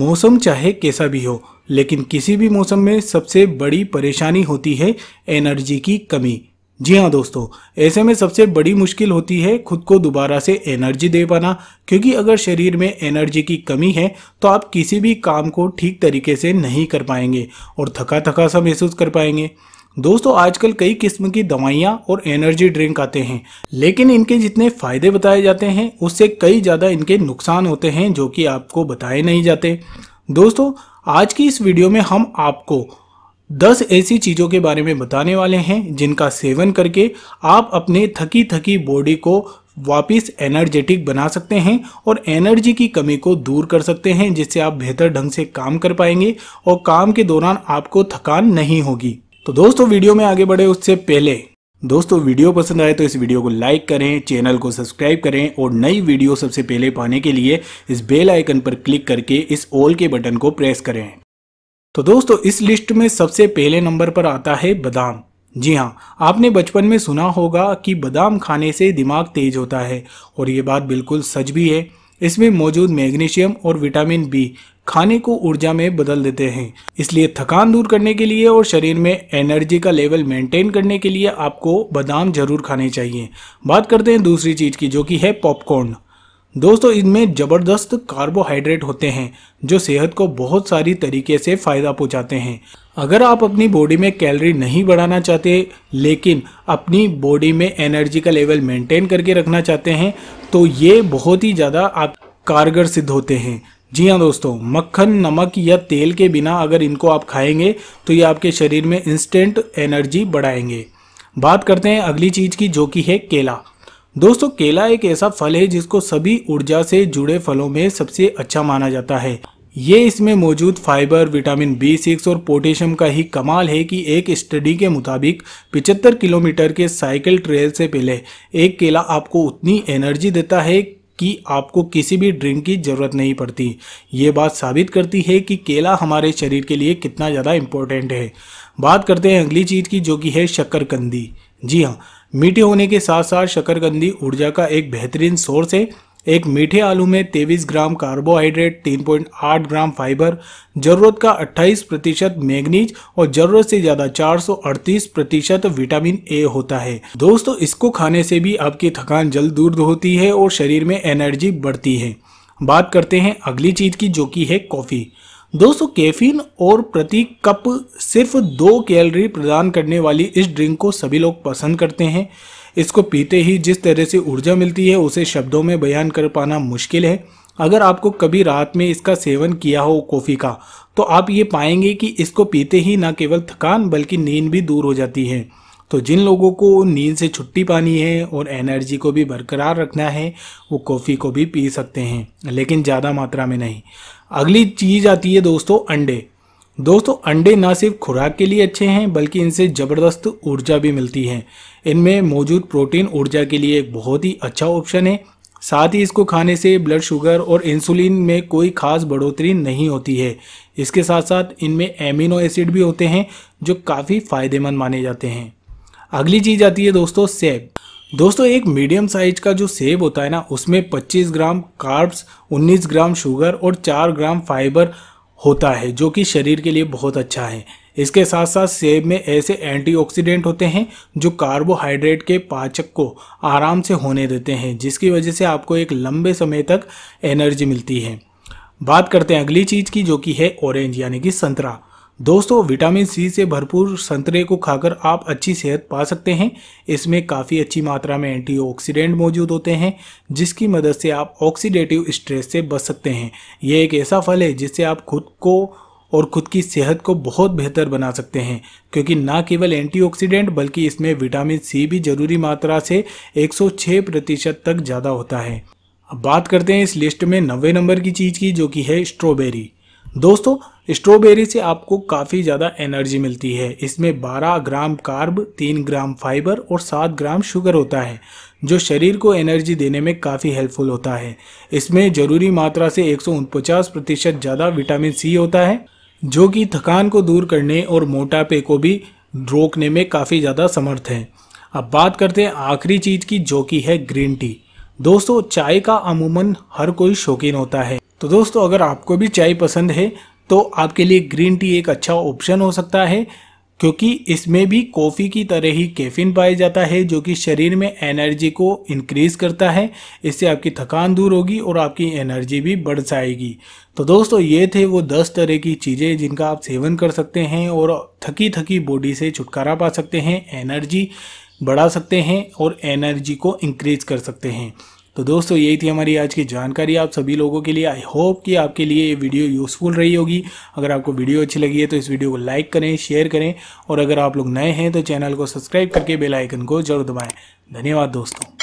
मौसम चाहे कैसा भी हो लेकिन किसी भी मौसम में सबसे बड़ी परेशानी होती है एनर्जी की कमी जी हाँ दोस्तों ऐसे में सबसे बड़ी मुश्किल होती है खुद को दोबारा से एनर्जी दे पाना क्योंकि अगर शरीर में एनर्जी की कमी है तो आप किसी भी काम को ठीक तरीके से नहीं कर पाएंगे और थका थका सा महसूस कर पाएंगे दोस्तों आजकल कई किस्म की दवाइयाँ और एनर्जी ड्रिंक आते हैं लेकिन इनके जितने फ़ायदे बताए जाते हैं उससे कई ज़्यादा इनके नुकसान होते हैं जो कि आपको बताए नहीं जाते दोस्तों आज की इस वीडियो में हम आपको दस ऐसी चीज़ों के बारे में बताने वाले हैं जिनका सेवन करके आप अपने थकी थकी बॉडी को वापस एनर्जेटिक बना सकते हैं और एनर्जी की कमी को दूर कर सकते हैं जिससे आप बेहतर ढंग से काम कर पाएंगे और काम के दौरान आपको थकान नहीं होगी तो दोस्तों वीडियो में आगे बढ़े उससे पहले दोस्तों वीडियो पसंद आए तो इस वीडियो को लाइक करें चैनल को सब्सक्राइब करें और नई वीडियो सबसे पहले पाने के लिए इस बेल आइकन पर क्लिक करके इस ऑल के बटन को प्रेस करें तो दोस्तों इस लिस्ट में सबसे पहले नंबर पर आता है बादाम जी हाँ आपने बचपन में सुना होगा कि बादाम खाने से दिमाग तेज होता है और ये बात बिल्कुल सच भी है इसमें मौजूद मैग्नीशियम और विटामिन बी खाने को ऊर्जा में बदल देते हैं इसलिए थकान दूर करने के लिए और शरीर में एनर्जी का लेवल मेंटेन करने के लिए आपको बादाम जरूर खाने चाहिए बात करते हैं दूसरी चीज़ की जो कि है पॉपकॉर्न दोस्तों इनमें ज़बरदस्त कार्बोहाइड्रेट होते हैं जो सेहत को बहुत सारी तरीके से फ़ायदा पहुंचाते हैं अगर आप अपनी बॉडी में कैलोरी नहीं बढ़ाना चाहते लेकिन अपनी बॉडी में एनर्जी का लेवल मेंटेन करके रखना चाहते हैं तो ये बहुत ही ज़्यादा आप कारगर सिद्ध होते हैं जी हाँ दोस्तों मक्खन नमक या तेल के बिना अगर इनको आप खाएंगे तो ये आपके शरीर में इंस्टेंट एनर्जी बढ़ाएंगे बात करते हैं अगली चीज़ की जो कि है केला दोस्तों केला एक ऐसा फल है जिसको सभी ऊर्जा से जुड़े फलों में सबसे अच्छा माना जाता है ये इसमें मौजूद फाइबर विटामिन बी सिक्स और पोटेशियम का ही कमाल है कि एक स्टडी के मुताबिक 75 किलोमीटर के साइकिल ट्रेल से पहले एक केला आपको उतनी एनर्जी देता है कि आपको किसी भी ड्रिंक की ज़रूरत नहीं पड़ती ये बात साबित करती है कि केला हमारे शरीर के लिए कितना ज़्यादा इम्पोर्टेंट है बात करते हैं अगली चीज़ की जो कि है शक्करकंदी जी हाँ मीठे होने के साथ साथ शकरकंदी ऊर्जा का एक बेहतरीन सोर्स है एक मीठे आलू में 23 ग्राम कार्बोहाइड्रेट 3.8 ग्राम फाइबर जरूरत का 28 प्रतिशत मैगनीज और जरूरत से ज़्यादा 438 प्रतिशत विटामिन ए होता है दोस्तों इसको खाने से भी आपकी थकान जल्द दूर होती है और शरीर में एनर्जी बढ़ती है बात करते हैं अगली चीज़ की जो कि है कॉफ़ी दोस्तों कैफीन और प्रति कप सिर्फ दो कैलोरी प्रदान करने वाली इस ड्रिंक को सभी लोग पसंद करते हैं इसको पीते ही जिस तरह से ऊर्जा मिलती है उसे शब्दों में बयान कर पाना मुश्किल है अगर आपको कभी रात में इसका सेवन किया हो कॉफ़ी का तो आप ये पाएंगे कि इसको पीते ही ना केवल थकान बल्कि नींद भी दूर हो जाती है तो जिन लोगों को नींद से छुट्टी पानी है और एनर्जी को भी बरकरार रखना है वो कॉफ़ी को भी पी सकते हैं लेकिन ज़्यादा मात्रा में नहीं अगली चीज़ आती है दोस्तों अंडे दोस्तों अंडे ना सिर्फ खुराक के लिए अच्छे हैं बल्कि इनसे ज़बरदस्त ऊर्जा भी मिलती है इनमें मौजूद प्रोटीन ऊर्जा के लिए एक बहुत ही अच्छा ऑप्शन है साथ ही इसको खाने से ब्लड शुगर और इंसुलिन में कोई खास बढ़ोतरी नहीं होती है इसके साथ साथ इनमें एमिनो एसिड भी होते हैं जो काफ़ी फ़ायदेमंद माने जाते हैं अगली चीज़ आती है दोस्तों सेब दोस्तों एक मीडियम साइज का जो सेब होता है ना उसमें 25 ग्राम कार्ब्स 19 ग्राम शुगर और 4 ग्राम फाइबर होता है जो कि शरीर के लिए बहुत अच्छा है इसके साथ साथ सेब में ऐसे एंटीऑक्सीडेंट होते हैं जो कार्बोहाइड्रेट के पाचक को आराम से होने देते हैं जिसकी वजह से आपको एक लंबे समय तक एनर्जी मिलती है बात करते हैं अगली चीज़ की जो कि है ऑरेंज यानी कि संतरा दोस्तों विटामिन सी से भरपूर संतरे को खाकर आप अच्छी सेहत पा सकते हैं इसमें काफ़ी अच्छी मात्रा में एंटीऑक्सीडेंट मौजूद होते हैं जिसकी मदद से आप ऑक्सीडेटिव स्ट्रेस से बच सकते हैं ये एक ऐसा फल है जिससे आप खुद को और खुद की सेहत को बहुत बेहतर बना सकते हैं क्योंकि ना केवल एंटीऑक्सीडेंट बल्कि इसमें विटामिन सी भी जरूरी मात्रा से 106 प्रतिशत तक ज़्यादा होता है अब बात करते हैं इस लिस्ट में नब्बे नंबर की चीज़ की जो कि है स्ट्रॉबेरी दोस्तों स्ट्रॉबेरी से आपको काफ़ी ज़्यादा एनर्जी मिलती है इसमें 12 ग्राम कार्ब 3 ग्राम फाइबर और 7 ग्राम शुगर होता है जो शरीर को एनर्जी देने में काफ़ी हेल्पफुल होता है इसमें ज़रूरी मात्रा से एक प्रतिशत ज़्यादा विटामिन सी होता है जो कि थकान को दूर करने और मोटापे को भी रोकने में काफ़ी ज़्यादा समर्थ है अब बात करते हैं आखिरी चीज़ की जो कि है ग्रीन टी दोस्तों चाय का अमूमन हर कोई शौकीन होता है तो दोस्तों अगर आपको भी चाय पसंद है तो आपके लिए ग्रीन टी एक अच्छा ऑप्शन हो सकता है क्योंकि इसमें भी कॉफ़ी की तरह ही कैफीन पाया जाता है जो कि शरीर में एनर्जी को इंक्रीज़ करता है इससे आपकी थकान दूर होगी और आपकी एनर्जी भी बढ़ जाएगी तो दोस्तों ये थे वो दस तरह की चीज़ें जिनका आप सेवन कर सकते हैं और थकी थकी बॉडी से छुटकारा पा सकते हैं एनर्जी बढ़ा सकते हैं और एनर्जी को इंक्रीज कर सकते हैं तो दोस्तों यही थी हमारी आज की जानकारी आप सभी लोगों के लिए आई होप कि आपके लिए ये वीडियो यूज़फुल रही होगी अगर आपको वीडियो अच्छी लगी है तो इस वीडियो को लाइक करें शेयर करें और अगर आप लोग नए हैं तो चैनल को सब्सक्राइब करके बेलाइकन को जरूर दबाएँ धन्यवाद दोस्तों